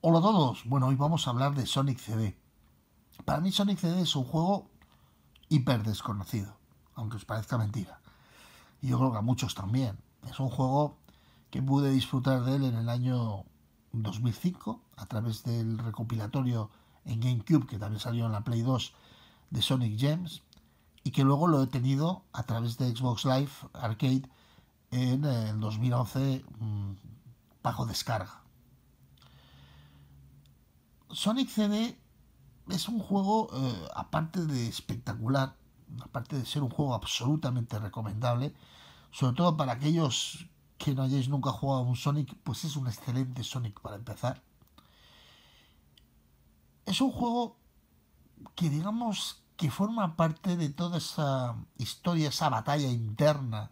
Hola a todos, bueno, hoy vamos a hablar de Sonic CD. Para mí Sonic CD es un juego hiper desconocido, aunque os parezca mentira. Y yo creo que a muchos también. Es un juego que pude disfrutar de él en el año 2005 a través del recopilatorio en GameCube que también salió en la Play 2 de Sonic Gems y que luego lo he tenido a través de Xbox Live Arcade en el 2011 mm, bajo descarga Sonic CD es un juego, eh, aparte de espectacular, aparte de ser un juego absolutamente recomendable, sobre todo para aquellos que no hayáis nunca jugado a un Sonic, pues es un excelente Sonic para empezar. Es un juego que digamos que forma parte de toda esa historia, esa batalla interna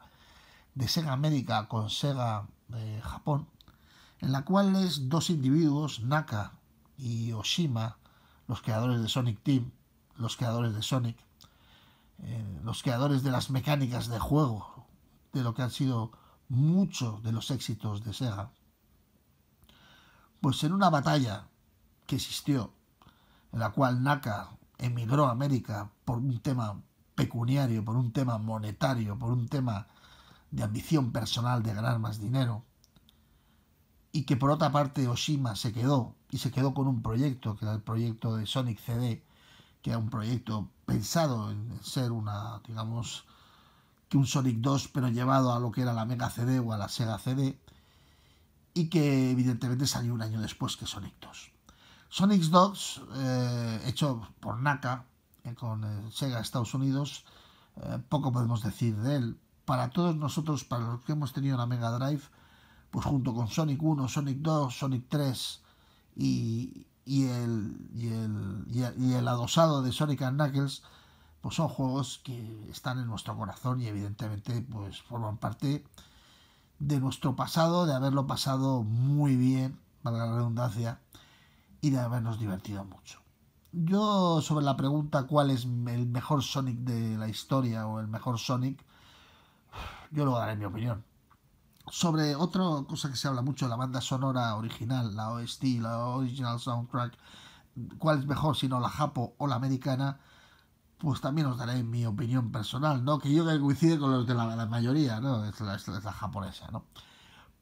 de Sega América con Sega eh, Japón, en la cual es dos individuos, Naka y Oshima, los creadores de Sonic Team, los creadores de Sonic, eh, los creadores de las mecánicas de juego, de lo que han sido muchos de los éxitos de Sega, pues en una batalla que existió, en la cual Naka emigró a América por un tema pecuniario, por un tema monetario, por un tema de ambición personal de ganar más dinero, y que por otra parte Oshima se quedó y se quedó con un proyecto, que era el proyecto de Sonic CD, que era un proyecto pensado en ser una, digamos, que un Sonic 2, pero llevado a lo que era la Mega CD o a la Sega CD, y que evidentemente salió un año después que Sonic 2. Sonic 2, eh, hecho por Naka, eh, con eh, Sega Estados Unidos, poco podemos decir de él. Para todos nosotros, para los que hemos tenido la Mega Drive, junto con Sonic 1, Sonic 2, Sonic 3 y, y, el, y, el, adosado de Sonic Knuckles, pues son juegos que están en nuestro corazón y evidentemente pues forman parte de nuestro pasado, de haberlo pasado muy bien, para la redundancia, y de habernos divertido mucho. Yo sobre la pregunta cuál es el mejor Sonic de la historia o el mejor Sonic, yo lo daré mi opinión sobre otra cosa que se habla mucho, la banda sonora original, la OST, la Original Soundtrack, cuál es mejor, si no la japo o la americana, pues también os daré mi opinión personal, ¿no? Que yo que coincide con los de la, mayoría, ¿no? Es la, japonesa, ¿no?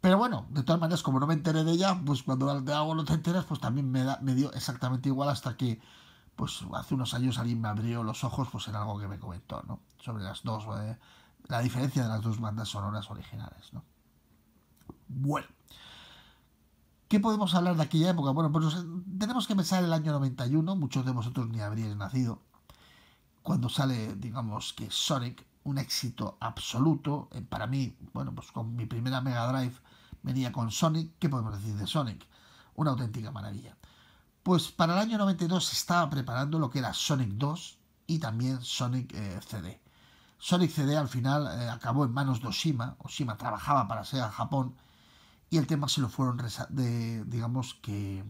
Pero bueno, de todas maneras, como no me enteré de ella, pues cuando de algo no te enteras, pues también me, da, me dio exactamente igual hasta que, pues hace unos años alguien me abrió los ojos, pues en algo que me comentó, ¿no? Sobre las dos, eh, la diferencia de las dos bandas sonoras originales, ¿no? Bueno, ¿qué podemos hablar de aquella época? Bueno, pues tenemos que pensar el año 91, muchos de vosotros ni habríais nacido, cuando sale, digamos, que Sonic, un éxito absoluto, eh, para mí, bueno, pues con mi primera Mega Drive venía con Sonic, ¿qué podemos decir de Sonic? Una auténtica maravilla. Pues para el año 92 se estaba preparando lo que era Sonic 2 y también Sonic eh, CD. Sonic CD al final eh, acabó en manos de Oshima. Oshima trabajaba para SEGA Japón y el tema se lo fueron, de, digamos que, eh,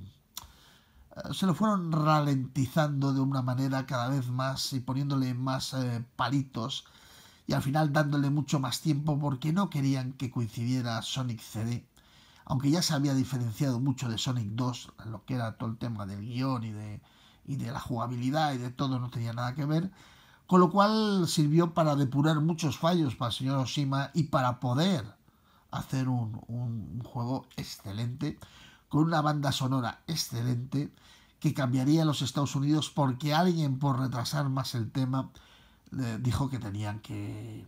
se lo fueron ralentizando de una manera cada vez más y poniéndole más eh, palitos y al final dándole mucho más tiempo porque no querían que coincidiera Sonic CD, aunque ya se había diferenciado mucho de Sonic 2, lo que era todo el tema del guión y de, y de la jugabilidad y de todo no tenía nada que ver, con lo cual sirvió para depurar muchos fallos para el señor Oshima y para poder hacer un, juego excelente, con una banda sonora excelente, que cambiaría los Estados Unidos porque alguien, por retrasar más el tema, eh, dijo que tenían que,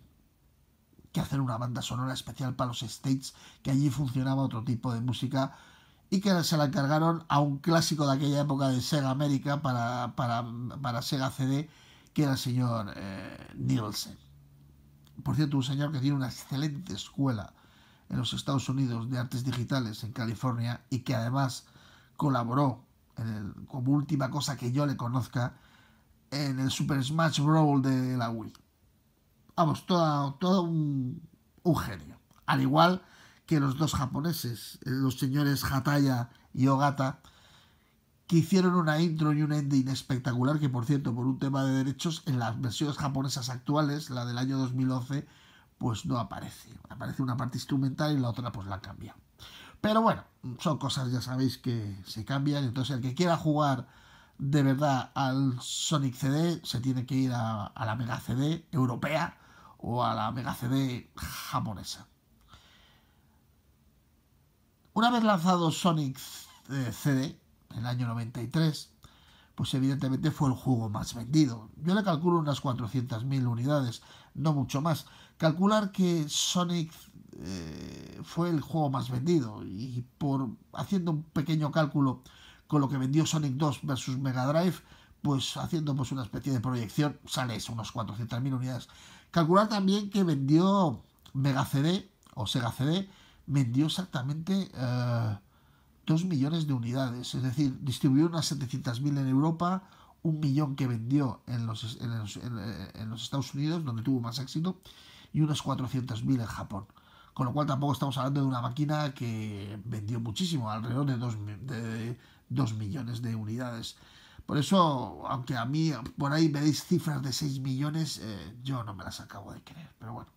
hacer una banda sonora especial para los States, que allí funcionaba otro tipo de música y que se la encargaron a un clásico de aquella época de Sega América para, Sega CD, que era el señor eh, Nielsen. Por cierto, un señor que tiene una excelente escuela en los Estados Unidos de Artes Digitales en California y que además colaboró como última cosa que yo le conozca en el Super Smash Bros. de la Wii. Vamos, todo, todo un, un, genio. Al igual que los dos japoneses, eh, los señores Hataya y Ogata, que hicieron una intro y un ending espectacular, que por cierto, por un tema de derechos, en las versiones japonesas actuales, la del año 2011, pues no aparece. Aparece una parte instrumental y la otra pues la cambia. Pero bueno, son cosas ya sabéis que se cambian, entonces el que quiera jugar de verdad al Sonic CD se tiene que ir a, la Mega CD europea o a la Mega CD japonesa. Una vez lanzado Sonic CD en el año 93, pues evidentemente fue el juego más vendido. Yo le calculo unas 400.000 unidades, no mucho más. Calcular que Sonic eh, fue el juego más vendido y por haciendo un pequeño cálculo con lo que vendió Sonic 2 versus Mega Drive, pues haciendo pues, una especie de proyección, sale eso, unos 400.000 unidades. Calcular también que vendió Mega CD o Sega CD, vendió exactamente 2 eh, millones de unidades, es decir, distribuyó unas 700.000 en Europa, un millón que vendió eh, en los, Estados Unidos, donde tuvo más éxito, y unos 400.000 en Japón. Con lo cual tampoco estamos hablando de una máquina que vendió muchísimo, alrededor de 2 dos millones de unidades. Por eso, aunque a mí por ahí me deis cifras de 6 millones, eh, yo no me las acabo de creer. Pero bueno,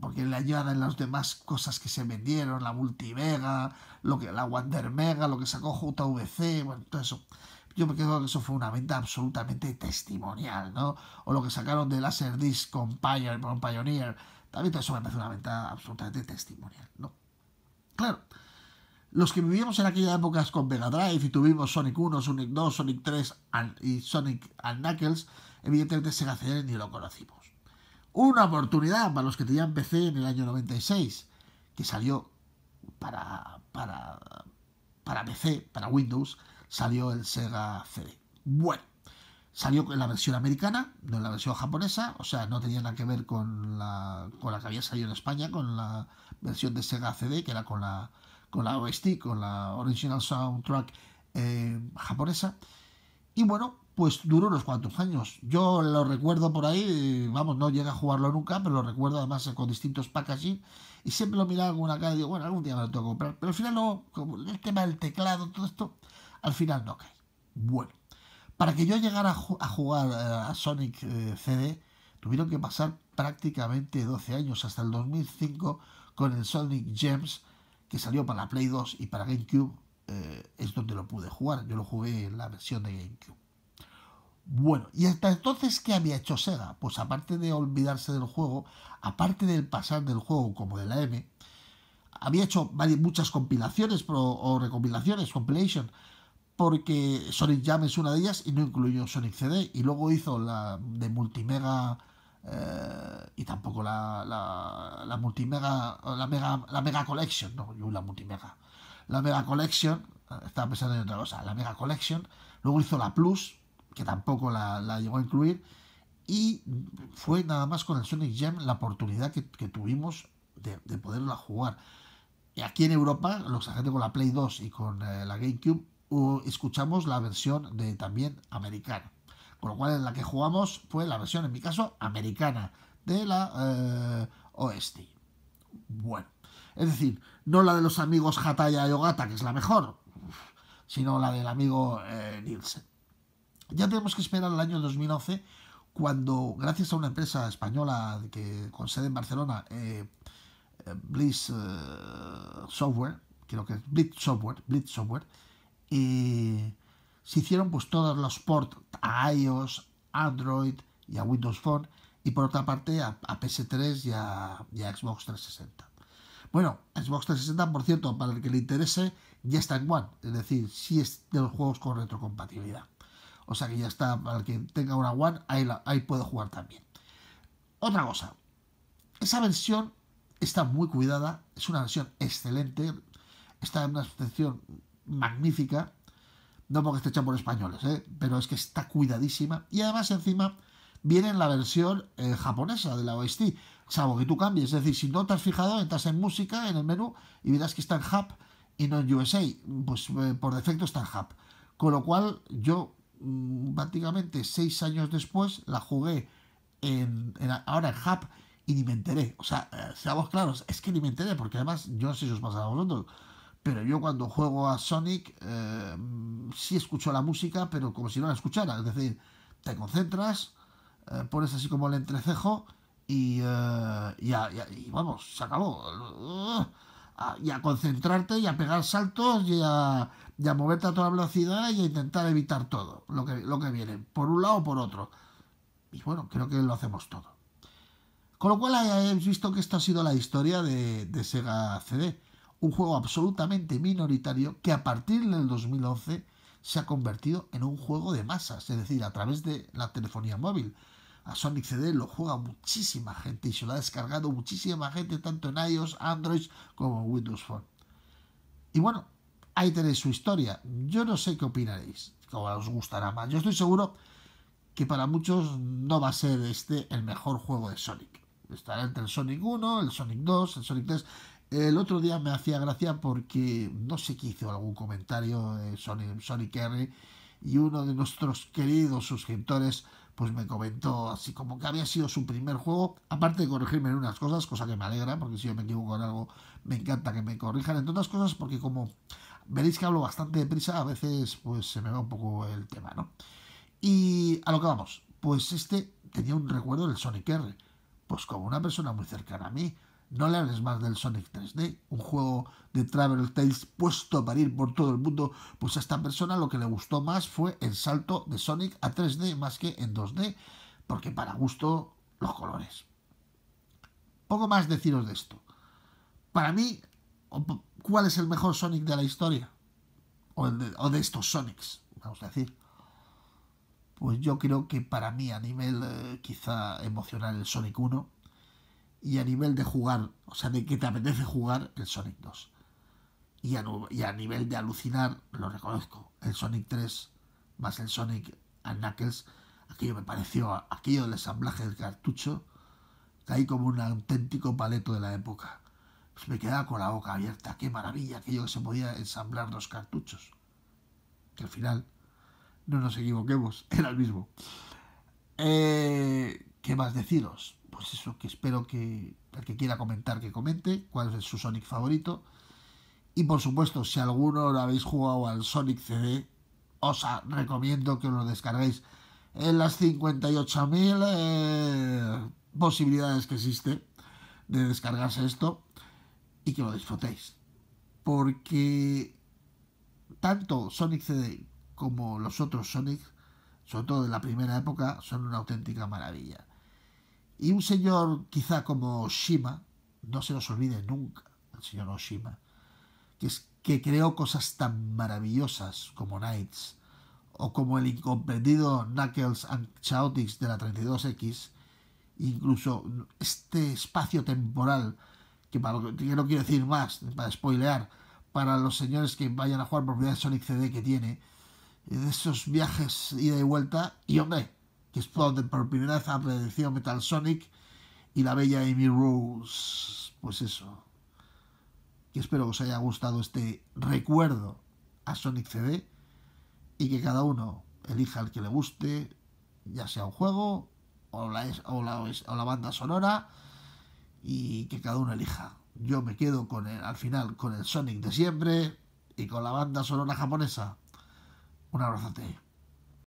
porque le en las demás cosas que se vendieron, la Multivega, lo que, la Wandermega... lo que sacó JVC, bueno, todo eso yo me quedo que eso fue una venta absolutamente testimonial, ¿no? O lo que sacaron de Laserdisc con Pioneer, Pioneer, también todo eso me parece una venta absolutamente testimonial, ¿no? Claro, los que vivíamos en aquella época con Vega Drive y tuvimos Sonic 1, Sonic 2, Sonic 3 y Sonic and Knuckles, evidentemente Sega CD ni lo conocimos. Una oportunidad para los que tenían PC en el año 96, que salió para, para, para PC, para Windows, salió el Sega CD. Bueno, salió en la versión americana, no en la versión japonesa, o sea, no tenía nada que ver con la, con la que había salido en España, con la versión de Sega CD, que era con la, con la OST, con la Original Soundtrack eh, japonesa. Y bueno, pues duró unos cuantos años. Yo lo recuerdo por ahí, vamos, no llegué a jugarlo nunca, pero lo recuerdo además con distintos packaging y siempre lo miraba con una cara y digo, bueno, algún día me lo tengo que comprar. Pero al final no, como el tema del teclado, todo esto, al final no cae. Bueno, para que yo llegara a, jugar eh, a Sonic eh, CD, tuvieron que pasar prácticamente 12 años, hasta el 2005, con el Sonic Gems, que salió para la Play 2 y para GameCube, eh, es donde lo pude jugar. Yo lo jugué en la versión de GameCube. Bueno, ¿y hasta entonces qué había hecho Sega? Pues aparte de olvidarse del juego, aparte del pasar del juego como de la M, había hecho muchas compilaciones o recopilaciones, compilations porque Sonic Jam es una de ellas y no incluyó Sonic CD. Y luego hizo la de Multimega eh, y tampoco la, la, la, Multimega, la Mega, la Mega Collection, no, yo la Multimega. La Mega Collection, eh, estaba pensando en otra cosa, la Mega Collection. Luego hizo la Plus, que tampoco la, llegó a incluir. Y fue nada más con el Sonic Jam la oportunidad que, tuvimos de, poderla jugar. Y aquí en Europa, los gente con la Play 2 y con eh, la GameCube escuchamos la versión de también americana. Con lo cual en la que jugamos fue la versión, en mi caso, americana de la eh, OST. Bueno, es decir, no la de los amigos Hataya y Ogata, que es la mejor, sino la del amigo eh, Nielsen. Ya tenemos que esperar el año 2011 cuando, gracias a una empresa española que con sede en Barcelona, eh, Blitz Software, creo que es Blitz Software, Blitz Software, y eh, se hicieron pues todos los ports a iOS, Android y a Windows Phone y por otra parte a, PS3 y a, Xbox 360. Bueno, Xbox 360, por cierto, para el que le interese, ya está en One, es decir, si es de los juegos con retrocompatibilidad. O sea que ya está, para el que tenga una One, ahí, ahí puede jugar también. Otra cosa, esa versión está muy cuidada, es una versión excelente, está en una versión magnífica. No porque esté hecha por españoles, ¿eh? pero es que está cuidadísima. Y además, encima, viene en la versión eh, japonesa de la OST, salvo que tú cambies. Es decir, si no te has fijado, entras en música, en el menú, y verás que está en Hub y no en USA. Pues eh, por defecto está en Hub. Con lo cual, yo mm, prácticamente seis años después la jugué ahora en Hub y ni me enteré. O sea, eh, seamos claros, es que ni me enteré, porque además yo no sé si os pasa a vosotros pero yo cuando juego a Sonic eh, sí escucho la música, pero como si no la escuchara. Es decir, te concentras, eh, pones así como el entrecejo y, eh, y, y, vamos, se acabó. y a concentrarte y a pegar saltos y a, moverte a toda velocidad y a intentar evitar todo lo que, lo viene, por un lado o por otro. Y bueno, creo que lo hacemos todo. Con lo cual, habéis visto que esta ha sido la historia de, de Sega CD un juego absolutamente minoritario que a partir del 2011 se ha convertido en un juego de masas, es decir, a través de la telefonía móvil. A Sonic CD lo juega muchísima gente y se lo ha descargado muchísima gente, tanto en iOS, Android como en Windows Phone. Y bueno, ahí tenéis su historia. Yo no sé qué opinaréis, cómo os gustará más. Yo estoy seguro que para muchos no va a ser este el mejor juego de Sonic. Estará entre el Sonic 1, el Sonic 2, el Sonic 3, el otro día me hacía gracia porque no sé qué hizo algún comentario de Sonic, Kerry y uno de nuestros queridos suscriptores pues me comentó así como que había sido su primer juego, aparte de corregirme en unas cosas, cosa que me alegra, porque si yo me equivoco en algo, me encanta que me corrijan, en otras cosas, porque como veréis que hablo bastante deprisa, a veces pues se me va un poco el tema, ¿no? Y a lo que vamos, pues este tenía un recuerdo del Sonic R, pues como una persona muy cercana a mí, no le hables más del Sonic 3D, un juego de Travel Tales puesto a parir por todo el mundo, pues a esta persona lo que le gustó más fue el salto de Sonic a 3D más que en 2D, porque para gusto los colores. Poco más deciros de esto. Para mí, ¿cuál es el mejor Sonic de la historia? O de, estos Sonics, vamos a decir pues yo creo que para mí a nivel eh, quizá emocional el Sonic 1 y a nivel de jugar, o sea, de que te apetece jugar el Sonic 2. Y a, nivel de alucinar, lo reconozco, el Sonic 3 más el Sonic and Knuckles, aquello me pareció, aquello del ensamblaje del cartucho, caí como un auténtico paleto de la época. Pues me quedaba con la boca abierta, qué maravilla, aquello que se podía ensamblar dos cartuchos. Que al final, no nos equivoquemos, era el mismo. Eh, ¿Qué más deciros? pues eso, que espero que el que quiera comentar, que comente cuál es su Sonic favorito. Y por supuesto, si alguno lo habéis jugado al Sonic CD, os recomiendo que lo descarguéis en las 58.000 eh, posibilidades que existe de descargarse esto y que lo disfrutéis. Porque tanto Sonic CD como los otros Sonic, sobre todo de la primera época, son una auténtica maravilla. Y un señor quizá como Oshima, no se nos olvide nunca el señor Oshima, que, es, que creó cosas tan maravillosas como Knights, o como el incomprendido Knuckles and Chaotix de la 32X, incluso este espacio temporal, que, para, que no quiero decir más, para spoilear, para los señores que vayan a jugar propiedad Sonic CD que tiene, de esos viajes ida y vuelta, y hombre, que por primera vez apareció Metal Sonic y la bella Amy Rose. Pues eso. Que espero que os haya gustado este recuerdo a Sonic CD y que cada uno elija el que le guste, ya sea un juego o la, o la, banda sonora y que cada uno elija. Yo me quedo con el, al final con el Sonic de siempre y con la banda sonora japonesa. Un abrazote.